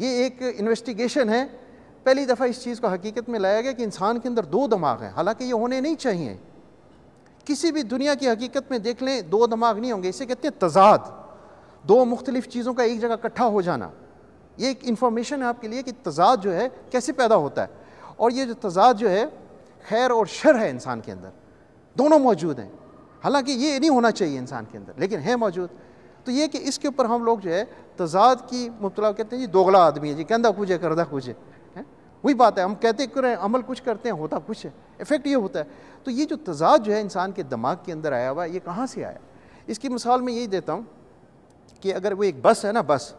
ये एक इन्वेस्टिगेशन है पहली दफ़ा इस चीज़ को हकीकत में लाया गया कि इंसान के अंदर दो दिमाग हैं हालांकि ये होने नहीं चाहिए किसी भी दुनिया की हकीकत में देख लें दो दिमाग नहीं होंगे इसे कहते हैं तजाद दो मुख्तलिफ़ चीज़ों का एक जगह इकट्ठा हो जाना ये एक इन्फॉर्मेशन है आपके लिए कि तजाद जो है कैसे पैदा होता है और ये जो तजाद जो है खैर और शर है इंसान के अंदर दोनों मौजूद हैं हालांकि ये नहीं होना चाहिए इंसान के अंदर लेकिन है मौजूद तो ये कि इसके ऊपर हम लोग जो है तजाद की मुबला कहते हैं जी दोगला आदमी है जी कहता कुछ है करदा कुछ है वही बात है हम कहते करें अमल कुछ करते हैं होता कुछ है इफेक्ट ये होता है तो ये जो तजाद जो है इंसान के दिमाग के अंदर आया हुआ है ये कहाँ से आया इसकी मिसाल मैं यही देता हूँ कि अगर वो एक बस है ना बस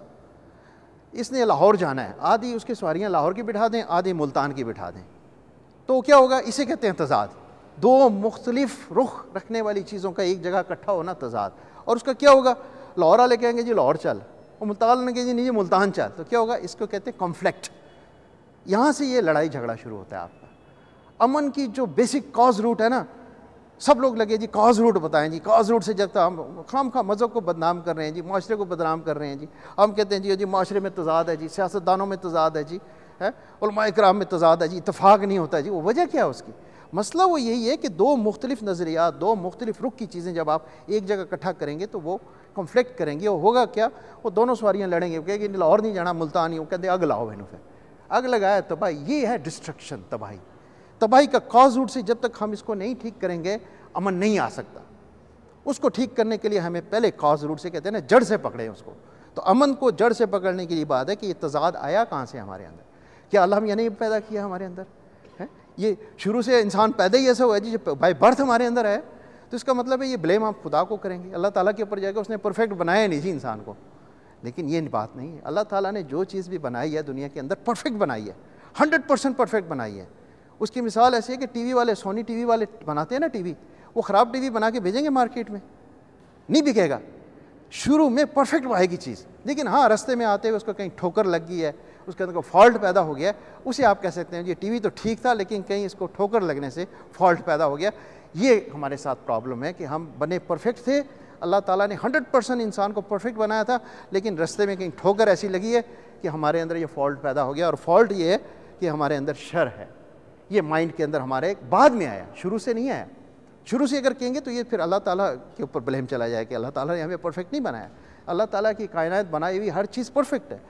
इसने लाहौर जाना है आधी उसकी सवारियाँ लाहौर की बिठा दें आधी मुल्तान की बिठा दें तो क्या होगा इसे कहते हैं तजाद दो मुख्तलिफ रुख रखने वाली चीज़ों का एक जगह इकट्ठा होना तजाद और उसका क्या होगा लाहौर वाले कहेंगे जी लाहौर चल और मुल्तान ने कहेंगे जी नहीं जी मुल्तान चल तो क्या होगा इसको कहते हैं कॉन्फ्लिक्ट यहाँ से ये लड़ाई झगड़ा शुरू होता है आपका अमन की जो बेसिक कॉज रूट है ना सब लोग लगे जी कॉज रूट बताएं जी कॉज रूट से जब तक हम खाम खा मज़हब को बदनाम कर रहे हैं जी माशरे को बदनाम कर रहे हैं जी हम कहते हैं जी जी माशरे में तजाद तो है जी सियासतदानों में तजाद तो है जी है कराम में तजाद तो है जी इतफाक़ नहीं होता जी वो वजह क्या है उसकी मसला वो यही है कि दो मुख्तलिफ नज़रियात दो मुख्तलिफ रुख की चीज़ें जब आप एक जगह इकट्ठा करेंगे तो वो कॉन्फ्लिक्ट करेंगे वो होगा क्या वो दोनों सवारियाँ लड़ेंगे कहेंगे लाहौर नहीं जाना मुल्तान ही वो कहते अग लाओ इन फिर अग लगाया तबाही ये है डिस्ट्रक्शन तबाही तबाही का कॉज रूट से जब तक हम इसको नहीं ठीक करेंगे अमन नहीं आ सकता उसको ठीक करने के लिए हमें पहले कॉज रूट से कहते हैं ना जड़ से पकड़े उसको तो अमन को जड़ से पकड़ने की बात है कि ये तजाद आया कहाँ से हमारे अंदर क्या अल्लाह ने नहीं पैदा किया हमारे अंदर है ये शुरू से इंसान पैदा ही ऐसा हुआ है जी बाई बर्थ हमारे अंदर है तो इसका मतलब है ये ब्लेम आप खुदा को करेंगे अल्लाह ताला के ऊपर जाएगा उसने परफेक्ट बनाया नहीं जी इंसान को लेकिन ये बात नहीं है अल्लाह ताला ने जो चीज़ भी बनाई है दुनिया के अंदर परफेक्ट बनाई है हंड्रेड परसेंट परफेक्ट बनाई है उसकी मिसाल ऐसी है कि वी वाले सोनी वी वाले बनाते हैं ना वी वो ख़राब वी बना के भेजेंगे मार्केट में नहीं बिकेगा शुरू में परफेक्ट आएगी चीज़ लेकिन हाँ रस्ते में आते हुए उसको कहीं ठोकर लग गई है उसके अंदर फॉल्ट पैदा हो गया उसे आप कह सकते हैं ये टीवी तो ठीक था लेकिन कहीं इसको ठोकर लगने से फॉल्ट पैदा हो गया ये हमारे साथ प्रॉब्लम है कि हम बने परफेक्ट थे अल्लाह ताला ने 100 परसेंट इंसान को परफेक्ट बनाया था लेकिन रस्ते में कहीं ठोकर ऐसी लगी है कि हमारे अंदर ये फॉल्ट पैदा हो गया और फॉल्ट ये है कि हमारे अंदर शर है ये माइंड के अंदर हमारे बाद में आया शुरू से नहीं आया शुरू से अगर कहेंगे तो ये फिर अल्लाह ताला के ऊपर ब्लेम चला जाए कि अल्लाह ताला ने हमें परफेक्ट नहीं बनाया अल्लाह ताला की कायनात बनाई हुई हर चीज़ परफेक्ट है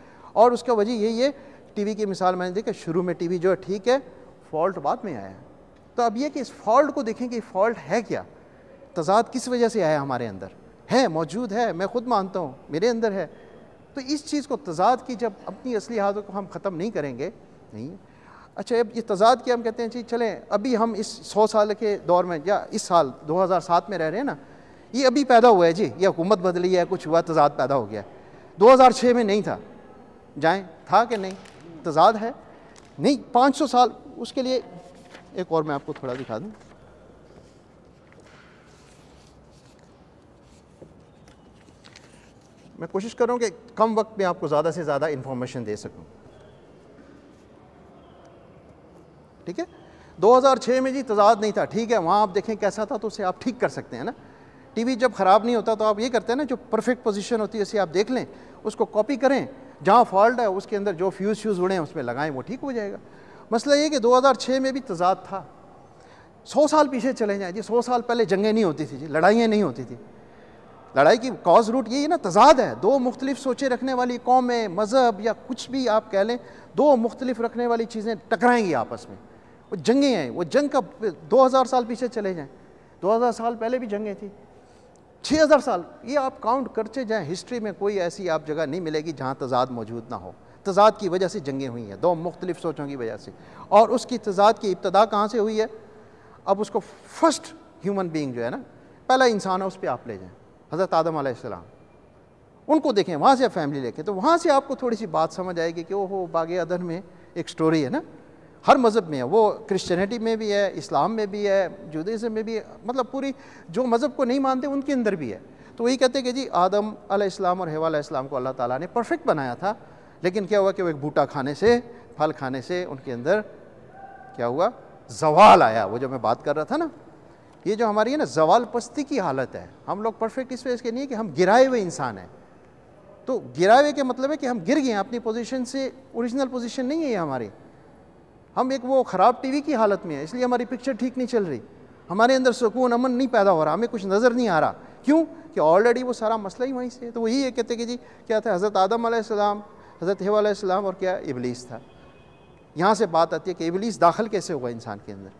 और उसका वजह यही है टी की मिसाल मैंने देखा शुरू में टी जो है ठीक है फॉल्ट बाद में आया है तो अब यह कि इस फॉल्ट को देखें कि फॉल्ट है क्या तजाद किस वजह से आया हमारे अंदर है मौजूद है मैं खुद मानता हूँ मेरे अंदर है तो इस चीज़ को तजाद की जब अपनी असली हादों को हम ख़त्म नहीं करेंगे नहीं अच्छा अब ये तजाद की हम कहते हैं जी चलें अभी हम इस सौ साल के दौर में या इस साल 2007 में रह रहे हैं ना ये अभी पैदा हुआ है जी ये हुकूमत बदली है कुछ हुआ तजाद पैदा हो गया है छः में नहीं था जाएँ था कि नहीं तजाद है नहीं सौ साल उसके लिए एक और मैं आपको थोड़ा दिखा दूँ मैं कोशिश कर रहा हूँ कि कम वक्त में आपको ज़्यादा से ज़्यादा इन्फॉर्मेशन दे सकूँ ठीक है 2006 में जी तजाद नहीं था ठीक है वहाँ आप देखें कैसा था तो उसे आप ठीक कर सकते हैं ना टीवी जब ख़राब नहीं होता तो आप ये करते हैं ना जो परफेक्ट पोजीशन होती है उसे आप देख लें उसको कॉपी करें जहाँ फॉल्ट है उसके अंदर जो फ्यूज़ श्यूज़ उड़े हैं उसमें लगाएँ वो ठीक हो जाएगा मसला ये कि 2006 में भी तजाद था सौ साल पीछे चले जाएँ जी सौ साल पहले जंगें नहीं होती थी जी लड़ाइयाँ नहीं होती थी लड़ाई की कॉज रूट यही है ना तजाद है दो मुख्तलिफ सोचे रखने वाली कौमें मज़हब या कुछ भी आप कह लें दो मुख्तलिफ रखने वाली चीज़ें टकराएंगी आपस में वो जंगें हैं वो जंग का दो हज़ार साल पीछे चले जाएँ दो हज़ार साल पहले भी जंगें थी छः हज़ार साल ये आप काउंट करते जाएँ हिस्ट्री में कोई ऐसी आप जगह नहीं मिलेगी जहाँ तजाद मौजूद ना हो तजाद की वजह से जंगें हुई हैं दो मुख्तलिफ सोचों की वजह से और उसकी तजाद की इब्तदा कहाँ से हुई है अब उसको फर्स्ट ह्यूमन बींग जो है ना पहला इंसान है उस पर आप ले जाएँ हज़रत आदम आसमाम उनको देखें वहाँ से आप फैमिली लेके तो वहाँ से आपको थोड़ी सी बात समझ आएगी कि ओहो बाग अदन में एक स्टोरी है ना हर मज़हब में है वो क्रिश्चनिटी में भी है इस्लाम में भी है जुदाजम में भी है मतलब पूरी जो मज़हब को नहीं मानते उनके अंदर भी है तो वही कहते हैं कि जी आदम आसमाम और हेवा इस्लाम को अल्लाह ताला ने परफेक्ट बनाया था लेकिन क्या हुआ कि वो एक बूटा खाने से फल खाने से उनके अंदर क्या हुआ जवाल आया वो जो मैं बात कर रहा था ना ये जो हमारी है ना जवाल पस्ती की हालत है हम लोग परफेक्ट इस वजह के नहीं है कि हम गिराए हुए इंसान हैं तो गिराए हुए के मतलब है कि हम गिर गए हैं अपनी पोजीशन से ओरिजिनल पोजीशन नहीं है ये हमारी हम एक वो ख़राब टीवी की हालत में है इसलिए हमारी पिक्चर ठीक नहीं चल रही हमारे अंदर सुकून अमन नहीं पैदा हो रहा हमें कुछ नज़र नहीं आ रहा क्यों कि ऑलरेडी वो सारा मसला ही वहीं से तो वही ये कहते कि जी क्या था हज़रत आदम आसमाम हज़रत हेवाम और क्या इबलीस था यहाँ से बात आती है कि इबलीस दाखिल कैसे हुआ इंसान के अंदर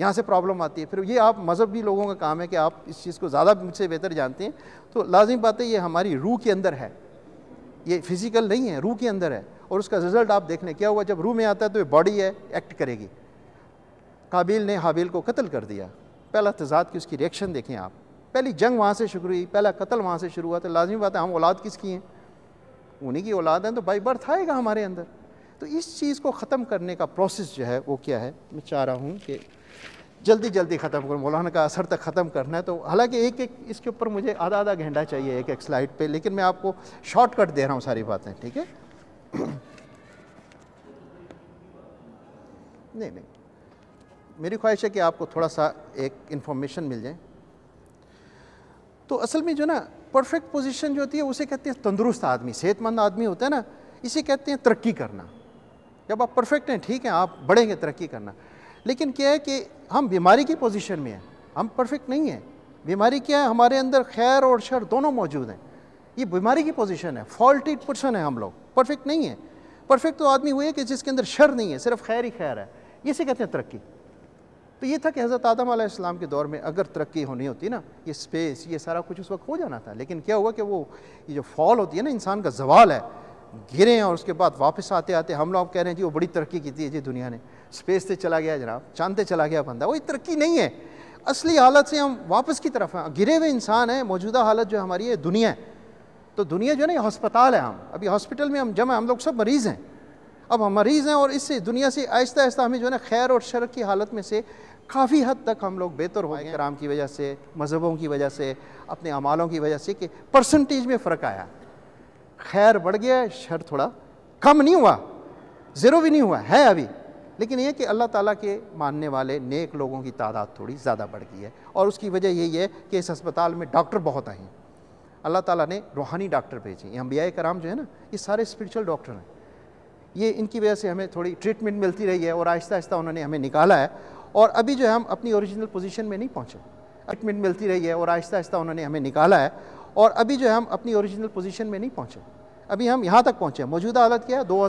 यहाँ से प्रॉब्लम आती है फिर ये आप मजहबी लोगों का काम है कि आप इस चीज़ को ज़्यादा मुझसे बेहतर जानते हैं तो लाजिम बात है ये हमारी रूह के अंदर है ये फिज़िकल नहीं है रूह के अंदर है और उसका रिज़ल्ट आप देख लें क्या हुआ जब रूह में आता है तो ये बॉडी है एक्ट करेगी काबिल ने हाबिल को कत्ल कर दिया पहला तजाद की उसकी रिएक्शन देखें आप पहली जंग वहाँ से शुरू हुई पहला कत्ल वहाँ से शुरू हुआ तो लाजमी बात है हम औलाद किसकी हैं उन्हीं की औलाद हैं तो बाई बर्थ आएगा हमारे अंदर तो इस चीज़ को ख़त्म करने का प्रोसेस जो है वो क्या है मैं चाह रहा हूँ कि जल्दी जल्दी ख़त्म करूँ मौलाना का असर तक ख़त्म करना है तो हालांकि एक एक इसके ऊपर मुझे आधा आधा घंटा चाहिए एक एक स्लाइड पे लेकिन मैं आपको शॉर्टकट दे रहा हूँ सारी बातें ठीक है नहीं नहीं मेरी ख्वाहिश है कि आपको थोड़ा सा एक इन्फॉर्मेशन मिल जाए तो असल में जो ना परफेक्ट पोजीशन जो होती है उसे कहते हैं तंदुरुस्त आदमी सेहतमंद आदमी होता है ना इसे कहते हैं तरक्की करना जब आप परफेक्ट हैं ठीक है आप बढ़ेंगे तरक्की करना लेकिन क्या है कि हम बीमारी की पोजीशन में हैं हम परफेक्ट नहीं हैं बीमारी क्या है हमारे अंदर खैर और शर दोनों मौजूद हैं ये बीमारी की पोजीशन है फॉल्टेड पर्सन है हम लोग परफेक्ट नहीं है परफेक्ट तो आदमी हुए कि जिसके अंदर शर नहीं है सिर्फ खैर ही खैर है इसे कहते हैं तरक्की तो ये था कि हज़रत आदम आलाम के दौर में अगर तरक्की होनी होती ना ये स्पेस ये सारा कुछ उस वक्त हो जाना था लेकिन क्या हुआ कि वो ये जो फॉल होती है ना इंसान का जवाल है गिरे और उसके बाद वापस आते आते हम लोग कह रहे हैं जी वो बड़ी तरक्की की थी जी दुनिया ने स्पेस से चला गया जनाब चांद से चला गया बंदा वही तरक्की नहीं है असली हालत से हम वापस की तरफ हैं गिरे हुए इंसान हैं मौजूदा हालत जो हमारी है दुनिया है तो दुनिया जो है ना ये हस्पताल है हम अभी हॉस्पिटल में हम जमा हम लोग सब मरीज़ हैं अब हम मरीज़ हैं और इससे दुनिया से आहिस्ता आहिस्ता हमें जो है ना खैर और शर की हालत में से काफ़ी हद तक हम लोग बेहतर हो गए कराम की वजह से मज़हबों की वजह से अपने अमालों की वजह से कि परसेंटेज में फ़र्क आया खैर बढ़ गया शर थोड़ा कम नहीं हुआ ज़ीरो भी नहीं हुआ है अभी लेकिन यह कि अल्लाह ताला के मानने वाले नेक लोगों की तादाद थोड़ी ज़्यादा बढ़ गई है और उसकी वजह यही है कि इस अस्पताल में डॉक्टर बहुत आए हैं अल्लाह ताला ने रूहानी डॉक्टर भेजे ये अम्बिया कराम जो है ना ये सारे स्पिरिचुअल डॉक्टर हैं ये इनकी वजह से हमें थोड़ी ट्रीटमेंट मिलती रही है और आहिस्ता आहिस्ता उन्होंने हमें निकाला है और अभी जो है हम अपनी ओरिजिनल पोजीशन में नहीं पहुँचे ट्रीटमेंट मिलती रही है और आहिस्ता आहिस्ता उन्होंने हमें निकाला है और अभी जो है हम अपनी ओरिजिनल पोजीशन में नहीं पहुँचे अभी हम यहाँ तक पहुँचे मौजूदा हालत क्या है दो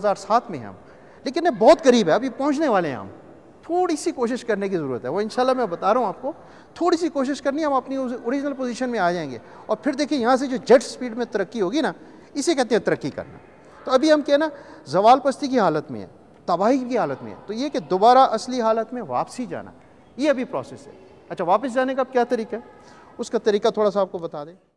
में हम लेकिन ये बहुत करीब है अभी पहुँचने वाले हैं हम थोड़ी सी कोशिश करने की ज़रूरत है वो इनशाला मैं बता रहा हूँ आपको थोड़ी सी कोशिश करनी हम अपनी ओरिजिनल पोजीशन में आ जाएंगे और फिर देखिए यहाँ से जो जेट स्पीड में तरक्की होगी ना इसे कहते हैं तरक्की करना तो अभी हम क्या ना जवाल पस्ती की हालत में है तबाही की हालत में है तो ये कि दोबारा असली हालत में वापसी जाना ये अभी प्रोसेस है अच्छा वापस जाने का क्या तरीका है उसका तरीका थोड़ा सा आपको बता दें